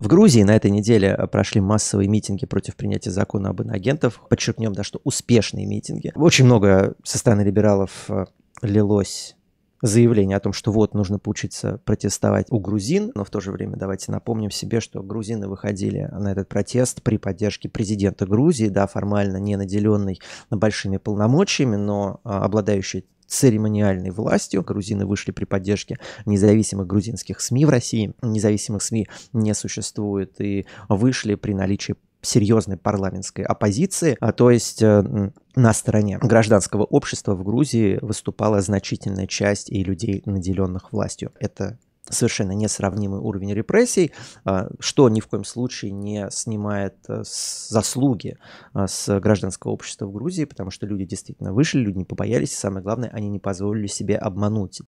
В Грузии на этой неделе э, прошли массовые митинги против принятия закона об иноагентах. Подчеркнем, да, что успешные митинги. Очень много со стороны либералов э, лилось заявление о том, что вот нужно поучиться протестовать у грузин, но в то же время давайте напомним себе, что грузины выходили на этот протест при поддержке президента Грузии, да, формально не наделенный большими полномочиями, но э, обладающий церемониальной властью. Грузины вышли при поддержке независимых грузинских СМИ в России. Независимых СМИ не существует. И вышли при наличии серьезной парламентской оппозиции, а то есть э, на стороне гражданского общества в Грузии выступала значительная часть и людей, наделенных властью. Это совершенно несравнимый уровень репрессий, а, что ни в коем случае не снимает э, заслуги а, с гражданского общества в Грузии, потому что люди действительно вышли, люди не побоялись, и самое главное, они не позволили себе обмануть.